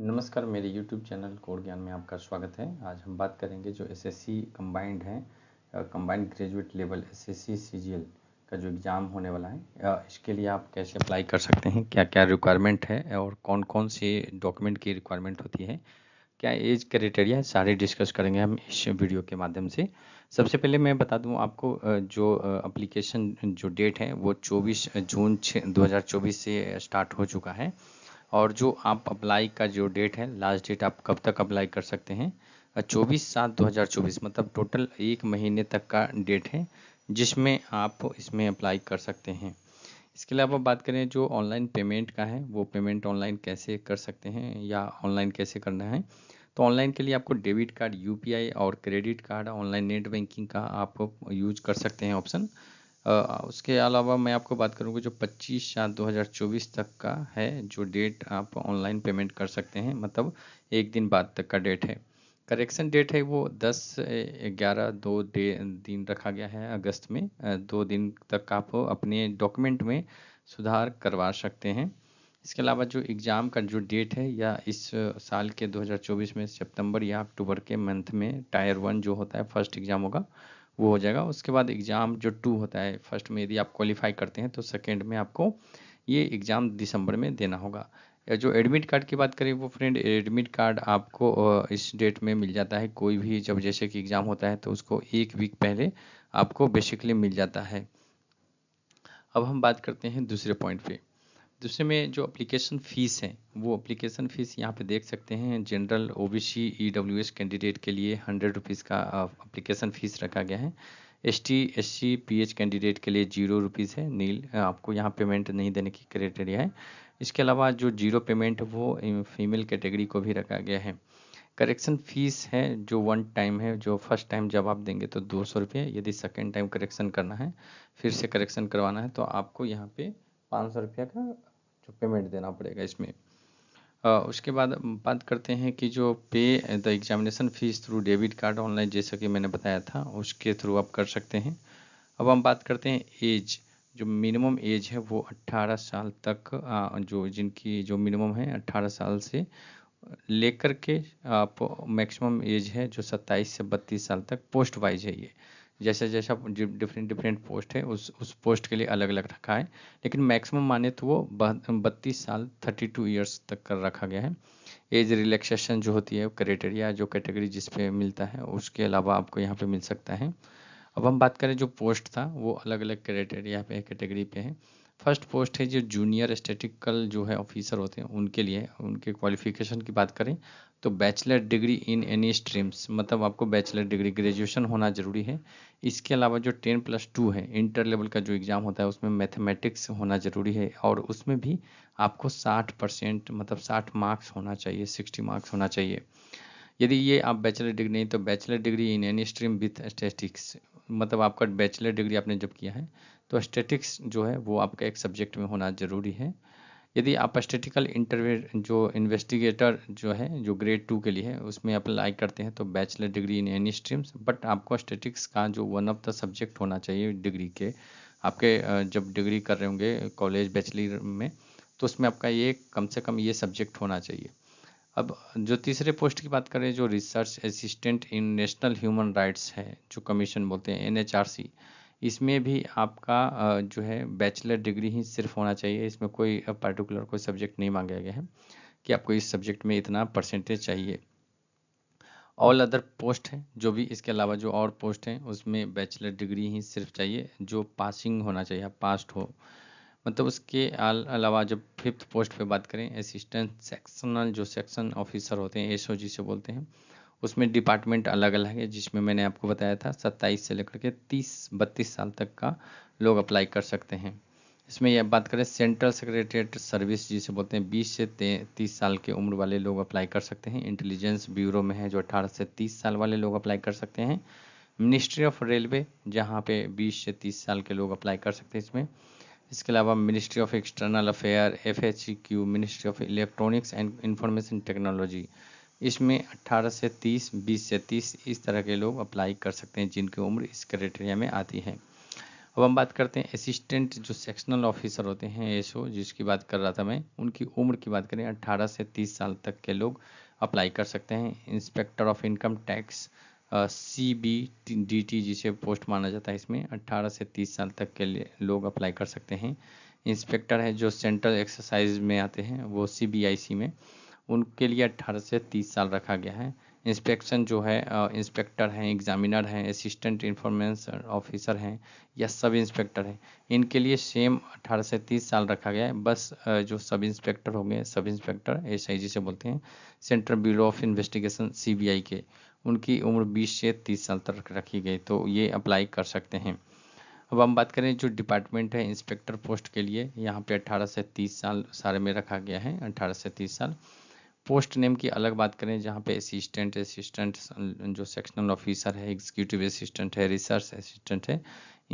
नमस्कार मेरे YouTube channel code ज्ञान में आपका स्वागत है आज हम बात करेंगे जो एस एस सी कम्बाइंड है combined graduate level S S C C G L का जो एग्ज़ाम होने वाला है इसके लिए आप कैसे अप्लाई कर सकते हैं क्या क्या रिक्वायरमेंट है और कौन कौन से डॉक्यूमेंट की रिक्वायरमेंट होती है क्या एज क्राइटेरिया है सारे डिस्कस करेंगे हम इस वीडियो के माध्यम से सबसे पहले मैं बता दूं आपको जो अप्लीकेशन जो डेट है वो 24 जून 2024 से स्टार्ट हो चुका है और जो आप अप्लाई का जो डेट है लास्ट डेट आप कब तक अप्लाई कर सकते हैं चौबीस सात 2024 मतलब टोटल एक महीने तक का डेट है जिसमें आप इसमें अप्लाई कर सकते हैं इसके अलावा बात करें जो ऑनलाइन पेमेंट का है वो पेमेंट ऑनलाइन कैसे कर सकते हैं या ऑनलाइन कैसे करना है तो ऑनलाइन के लिए आपको डेबिट कार्ड यूपीआई और credit card online net banking का आप यूज कर सकते हैं ऑप्शन उसके अलावा मैं आपको बात करूंगा जो 25 सात 2024 तक का है जो डेट आप ऑनलाइन पेमेंट कर सकते हैं मतलब एक दिन बाद तक का डेट है करेक्शन डेट है वो 10 ग्यारह दो डे दिन रखा गया है अगस्त में दो दिन तक आप अपने डॉक्यूमेंट में सुधार करवा सकते हैं इसके अलावा जो एग्ज़ाम का जो डेट है या इस साल के 2024 में सितंबर या अक्टूबर के मंथ में टायर वन जो होता है फर्स्ट एग्ज़ाम होगा वो हो जाएगा उसके बाद एग्ज़ाम जो टू होता है फर्स्ट में यदि आप क्वालिफाई करते हैं तो सेकेंड में आपको ये एग्ज़ाम दिसंबर में देना होगा जो एडमिट कार्ड की बात करें वो फ्रेंड एडमिट कार्ड आपको इस डेट में मिल जाता है कोई भी जब जैसे कि एग्ज़ाम होता है तो उसको एक वीक पहले आपको बेसिकली मिल जाता है अब हम बात करते हैं दूसरे पॉइंट पे दूसरे तो में जो अप्लीकेशन फ़ीस है वो अप्लीकेशन फ़ीस यहाँ पे देख सकते हैं जनरल ओबीसी ईडब्ल्यूएस कैंडिडेट के लिए हंड्रेड रुपीज़ का अप्लीकेशन फ़ीस रखा गया है S T S C P H candidate के लिए जीरो रुपीज़ है नील आपको यहाँ पेमेंट नहीं देने की क्राइटेरिया है इसके अलावा जो जीरो पेमेंट वो फीमेल कैटेगरी को भी रखा गया है करेक्शन फ़ीस है जो वन टाइम है जो फर्स्ट टाइम जब आप देंगे तो दो सौ रुपये यदि सेकेंड टाइम करेक्शन करना है फिर से करेक्शन करवाना है तो आपको यहाँ पे पाँच सौ रुपये का जो पेमेंट देना पड़ेगा इसमें उसके बाद बात करते हैं कि जो pay the examination fees through debit card online जैसा कि मैंने बताया था उसके थ्रू आप कर सकते हैं अब हम बात करते हैं एज जो मिनिमम एज है वो 18 साल तक जो जिनकी जो मिनिमम है 18 साल से लेकर के आप मैक्सिमम एज है जो 27 से 32 साल तक पोस्ट वाइज है ये जैसा जैसा डिफरेंट डिफरेंट पोस्ट है उस उस पोस्ट के लिए अलग अलग रखा है लेकिन मैक्सिमम माने तो वो बत्तीस साल थर्टी टू ईयर्स तक कर रखा गया है एज रिलैक्सेशन जो होती है क्राइटेरिया जो कैटेगरी जिस पे मिलता है उसके अलावा आपको यहाँ पे मिल सकता है अब हम बात करें जो पोस्ट था वो अलग अलग क्राइटेरिया पे कैटेगरी पे है फर्स्ट पोस्ट है जो जूनियर स्टेटिकल जो है ऑफिसर होते हैं उनके लिए उनके क्वालिफिकेशन की बात करें तो bachelor degree in any streams मतलब आपको बैचलर डिग्री ग्रेजुएशन होना ज़रूरी है इसके अलावा जो टेन प्लस टू है इंटर लेवल का जो एग्ज़ाम होता है उसमें मैथमेटिक्स होना ज़रूरी है और उसमें भी आपको साठ परसेंट मतलब साठ मार्क्स होना चाहिए सिक्सटी मार्क्स होना चाहिए यदि ये आप बैचलर डिग्री नहीं तो bachelor degree in any stream with statistics मतलब आपका बैचलर डिग्री आपने जब किया है तो स्टेटिक्स जो है वो आपका एक सब्जेक्ट में होना ज़रूरी है यदि आप स्टेटिकल इंटरवे जो इन्वेस्टिगेटर जो है जो ग्रेड टू के लिए है उसमें अप्लाई करते हैं तो bachelor degree in any streams but आपको स्टेटिक्स का जो वन ऑफ द सब्जेक्ट होना चाहिए डिग्री के आपके जब डिग्री कर रहे होंगे कॉलेज बैचलर में तो उसमें आपका ये कम से कम ये सब्जेक्ट होना चाहिए अब जो तीसरे पोस्ट की बात करें जो research assistant in national human rights है जो कमीशन बोलते हैं एन इसमें भी आपका जो है बैचलर डिग्री ही सिर्फ होना चाहिए इसमें कोई पर्टिकुलर कोई सब्जेक्ट नहीं मांगा गया है कि आपको इस सब्जेक्ट में इतना परसेंटेज चाहिए ऑल अदर पोस्ट है जो भी इसके अलावा जो और पोस्ट हैं उसमें बैचलर डिग्री ही सिर्फ चाहिए जो पासिंग होना चाहिए पास्ट हो मतलब उसके अलावा जब फिफ्थ पोस्ट पे बात करें असिस्टेंट सेक्शनल जो सेक्शन ऑफिसर होते हैं एस से बोलते हैं उसमें डिपार्टमेंट अलग अलग है जिसमें मैंने आपको बताया था सत्ताईस से लेकर के तीस बत्तीस साल तक का लोग अप्लाई कर सकते हैं इसमें यह बात करें सेंट्रल सेक्रेटरीट सर्विस जिसे बोलते हैं 20 से तीस साल के उम्र वाले लोग अप्लाई कर सकते हैं इंटेलिजेंस ब्यूरो में है जो 18 से 30 साल वाले लोग अप्लाई कर सकते हैं मिनिस्ट्री ऑफ रेलवे जहाँ पे 20 से 30 साल के लोग अप्लाई कर सकते हैं इसमें इसके अलावा ministry of external affair F ministry of electronics and information technology इसमें 18 से 30, 20 से 30 इस तरह के लोग अप्लाई कर सकते हैं जिनकी उम्र इस क्राइटेरिया में आती है अब हम बात करते हैं असिस्टेंट जो सेक्शनल ऑफिसर होते हैं एस जिसकी बात कर रहा था मैं उनकी उम्र की बात करें 18 से 30 साल तक के लोग अप्लाई कर सकते हैं inspector of income tax C B D T जिसे पोस्ट माना जाता है इसमें 18 से 30 साल तक के लिए लोग अप्लाई कर सकते हैं इंस्पेक्टर है जो सेंट्रल एक्सरसाइज में आते हैं वो सी बी आई सी में उनके लिए अट्ठारह से तीस साल रखा गया है इंस्पेक्शन जो है इंस्पेक्टर हैं एग्जामिनर हैं असिस्टेंट इंफॉर्मेंस ऑफिसर हैं या सब इंस्पेक्टर हैं इनके लिए सेम 18 से 30 साल रखा गया है बस जो सब इंस्पेक्टर होंगे सब इंस्पेक्टर एस से बोलते हैं central bureau of investigation CBI के उनकी उम्र 20 से 30 साल तक रखी गई तो ये अप्लाई कर सकते हैं अब हम बात करें जो डिपार्टमेंट है इंस्पेक्टर पोस्ट के लिए यहाँ पे 18 से 30 साल सारे में रखा गया है 18 से 30 साल पोस्ट नेम की अलग बात करें जहाँ पे असिस्टेंट असिस्टेंट जो सेक्शनल ऑफिसर है एग्जीक्यूटिव असिस्टेंट है रिसर्च असिस्टेंट है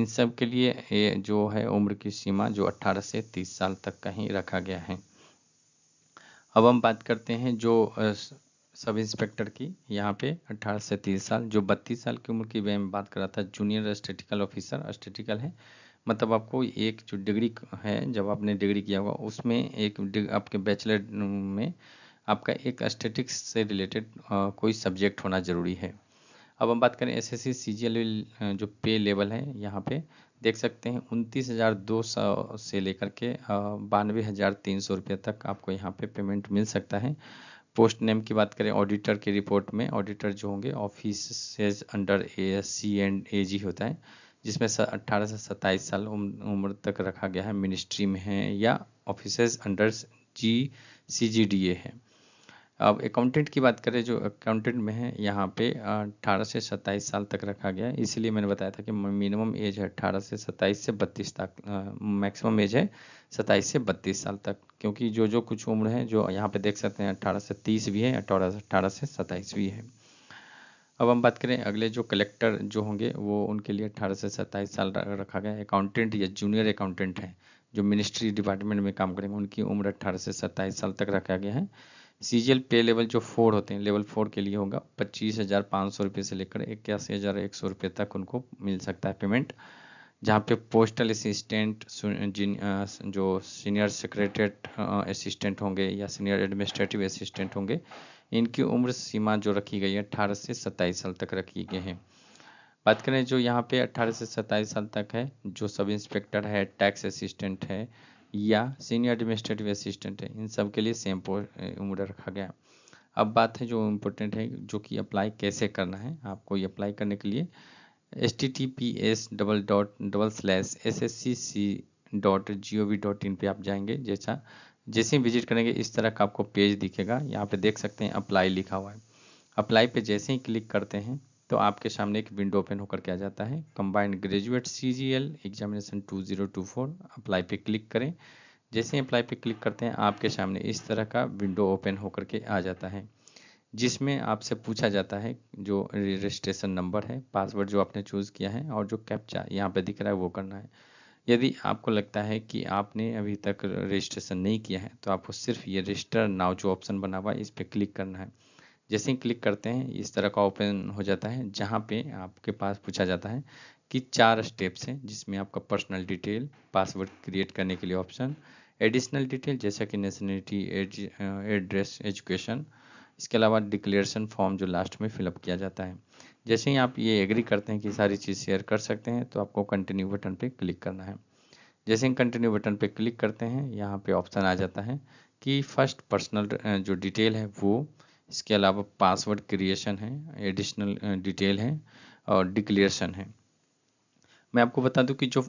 इन सब के लिए ये जो है उम्र की सीमा जो 18 से 30 साल तक का ही रखा गया है अब हम बात करते हैं जो सब इंस्पेक्टर की यहाँ पे 18 से 30 साल जो 32 साल की उम्र की वे बात कर रहा था जूनियर स्टेटिकल ऑफिसर स्टेटिकल है मतलब आपको एक जो डिग्री है जब आपने डिग्री किया होगा उसमें एक आपके बैचलर में आपका एक स्टेटिक्स से रिलेटेड कोई सब्जेक्ट होना ज़रूरी है अब हम बात करें एस एस सी जो पे लेवल है यहाँ पे देख सकते हैं उनतीस हज़ार दो सौ से लेकर के बानवे हज़ार तीन सौ रुपये तक आपको यहाँ पे पेमेंट मिल सकता है पोस्ट नेम की बात करें ऑडिटर की रिपोर्ट में ऑडिटर जो होंगे office under A C and A G होता है जिसमें अट्ठारह से सत्ताईस साल उम्र तक रखा गया है मिनिस्ट्री में है या office under G C G D A है अब अकाउंटेंट की बात करें जो अकाउंटेंट में है यहाँ पे अठारह से सत्ताईस साल तक रखा गया है इसीलिए मैंने बताया था कि मिनिमम एज है अट्ठारह से सत्ताईस से बत्तीस तक मैक्सिमम एज है सत्ताईस से बत्तीस साल तक क्योंकि जो जो कुछ उम्र है जो यहाँ पे देख सकते हैं अट्ठारह से तीस भी है अठारह अठारह से सत्ताईस भी है अब हम बात करें अगले जो कलेक्टर जो होंगे वो उनके लिए अट्ठारह से सत्ताईस साल रखा गया अकाउंटेंट या जूनियर अकाउंटेंट है जो मिनिस्ट्री डिपार्टमेंट में काम करेंगे उनकी उम्र अट्ठारह से सत्ताईस साल तक रखा गया है C G L pay level जो फोर होते हैं लेवल फोर के लिए होगा पच्चीस हज़ार पाँच सौ रुपये से लेकर इक्यासी हज़ार एक सौ रुपये तक उनको मिल सकता है पेमेंट जहाँ पे पोस्टल असिस्टेंट जो सीनियर सेक्रेटरीट असिस्टेंट होंगे या सीनियर एडमिनिस्ट्रेटिव असिस्टेंट होंगे इनकी उम्र सीमा जो रखी गई है अठारह से सत्ताईस साल तक रखी गई है बात करें जो यहाँ पे अट्ठारह से सत्ताईस साल तक है जो सब इंस्पेक्टर है टैक्स असिस्टेंट है या सीनियर एडमिनिस्ट्रेटिव असिस्टेंट है इन सब के लिए सेम eh, उम्र रखा गया अब बात है जो इम्पोर्टेंट है जो कि अप्लाई कैसे करना है आपको ये अप्लाई करने के लिए S T T P S double dot double slash S S C C dot G O V dot in पर आप जाएंगे जैसा जैसे ही विजिट करेंगे इस तरह का आपको पेज दिखेगा यहाँ पे देख सकते हैं अप्लाई लिखा हुआ है अप्लाई पे जैसे ही क्लिक करते हैं तो आपके सामने एक विंडो ओपन होकर के आ जाता है combined graduate C G L examination two zero two four apply पे क्लिक करें जैसे ही अप्लाई पे क्लिक करते हैं आपके सामने इस तरह का विंडो ओपन होकर के आ जाता है जिसमें आपसे पूछा जाता है जो रजिस्ट्रेशन नंबर है पासवर्ड जो आपने चूज़ किया है और जो कैप्चा यहाँ पे दिख रहा है वो करना है यदि आपको लगता है कि आपने अभी तक रजिस्ट्रेशन नहीं किया है तो आपको सिर्फ ये रजिस्टर नाव जो ऑप्शन बना हुआ है इस पर क्लिक करना है जैसे ही क्लिक करते हैं इस तरह का ओपन हो जाता है जहाँ पे आपके पास पूछा जाता है कि चार स्टेप्स हैं जिसमें आपका पर्सनल डिटेल पासवर्ड क्रिएट करने के लिए ऑप्शन एडिशनल डिटेल जैसा कि नेशनलिटी एड्रेस एजुकेशन इसके अलावा डिक्लेरेशन फॉर्म जो लास्ट में फिलअप किया जाता है जैसे ही आप ये एग्री करते हैं कि सारी चीज़ शेयर कर सकते हैं तो आपको कंटिन्यू बटन पर क्लिक करना है जैसे ही कंटिन्यू बटन पर क्लिक करते हैं यहाँ पर ऑप्शन आ जाता है कि फर्स्ट पर्सनल जो डिटेल है वो इसके अलावा पासवर्ड क्रिएशन है एडिशनल डिटेल है और डिक्लेरेशन है मैं आपको बता दूं कि जो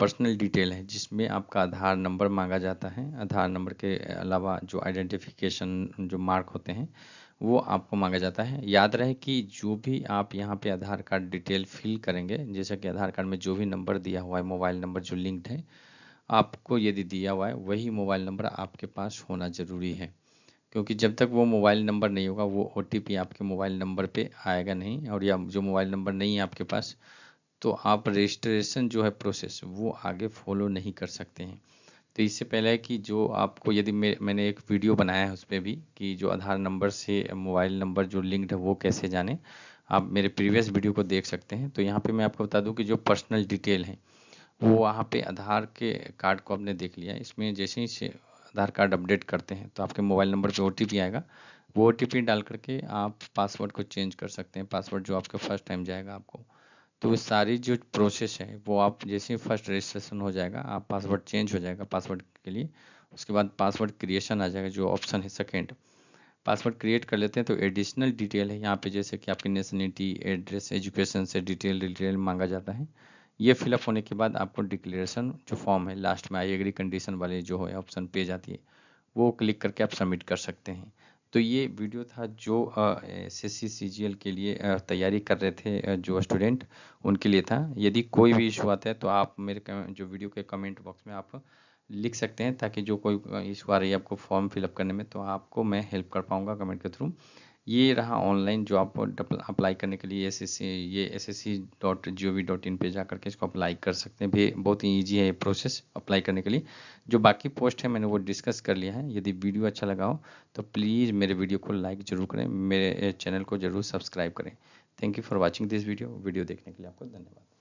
पर्सनल डिटेल है जिसमें आपका आधार नंबर मांगा जाता है आधार नंबर के अलावा जो आइडेंटिफिकेशन जो मार्क होते हैं वो आपको मांगा जाता है याद रहे कि जो भी आप यहाँ पे आधार कार्ड डिटेल फिल करेंगे जैसा कि आधार कार्ड में जो भी नंबर दिया हुआ है मोबाइल नंबर जो लिंक्ड है आपको यदि दिया हुआ है वही मोबाइल नंबर आपके पास होना ज़रूरी है क्योंकि जब तक वो मोबाइल नंबर नहीं होगा वो ओ आपके मोबाइल नंबर पे आएगा नहीं और या जो मोबाइल नंबर नहीं है आपके पास तो आप रजिस्ट्रेशन जो है प्रोसेस वो आगे फॉलो नहीं कर सकते हैं तो इससे पहले है कि जो आपको यदि मैं मैंने एक वीडियो बनाया है उस पर भी कि जो आधार नंबर से मोबाइल नंबर जो लिंक्ड है वो कैसे जाने आप मेरे प्रीवियस वीडियो को देख सकते हैं तो यहाँ पे मैं आपको बता दूँ कि जो पर्सनल डिटेल है वो वहाँ पे आधार के कार्ड को आपने देख लिया इसमें जैसे ही आधार कार्ड अपडेट करते हैं तो आपके मोबाइल नंबर पे ओ आएगा वो ओ डाल करके आप पासवर्ड को चेंज कर सकते हैं पासवर्ड जो आपके फर्स्ट टाइम जाएगा आपको तो वो सारी जो प्रोसेस है वो आप जैसे ही फर्स्ट रजिस्ट्रेशन हो जाएगा आप पासवर्ड चेंज हो जाएगा पासवर्ड के लिए उसके बाद पासवर्ड क्रिएशन आ जाएगा जो ऑप्शन है सेकेंड पासवर्ड क्रिएट कर लेते हैं तो एडिशनल डिटेल है यहाँ पे जैसे कि आपकी नेशनलिटी एड्रेस एजुकेशन से डिटेल डिटेल मांगा जाता है ये फिलअप होने के बाद आपको डिक्लेरेशन जो फॉर्म है लास्ट में आई एग्री कंडीशन वाले जो है ऑप्शन पेज आती है वो क्लिक करके आप सबमिट कर सकते हैं तो ये वीडियो था जो एस एस सी के लिए तैयारी कर रहे थे जो स्टूडेंट उनके लिए था यदि कोई भी इशू आता है तो आप मेरे जो वीडियो के कमेंट बॉक्स में आप लिख सकते हैं ताकि जो कोई इशू आ रही है आपको फॉर्म फिलअप करने में तो आपको मैं हेल्प कर पाऊँगा कमेंट के थ्रू ये रहा ऑनलाइन जो आप अप्लाई करने के लिए एस एस सी ये S S C dot G O V dot in पर जा करके इसको अप्लाई कर सकते हैं भी बहुत ही ईजी है ये प्रोसेस अप्लाई करने के लिए जो बाकी पोस्ट है मैंने वो डिस्कस कर लिया है यदि वीडियो अच्छा लगा हो तो प्लीज़ मेरे वीडियो को लाइक ज़रूर करें मेरे चैनल को ज़रूर सब्सक्राइब करें thank you for watching this video video देखने के लिए आपको धन्यवाद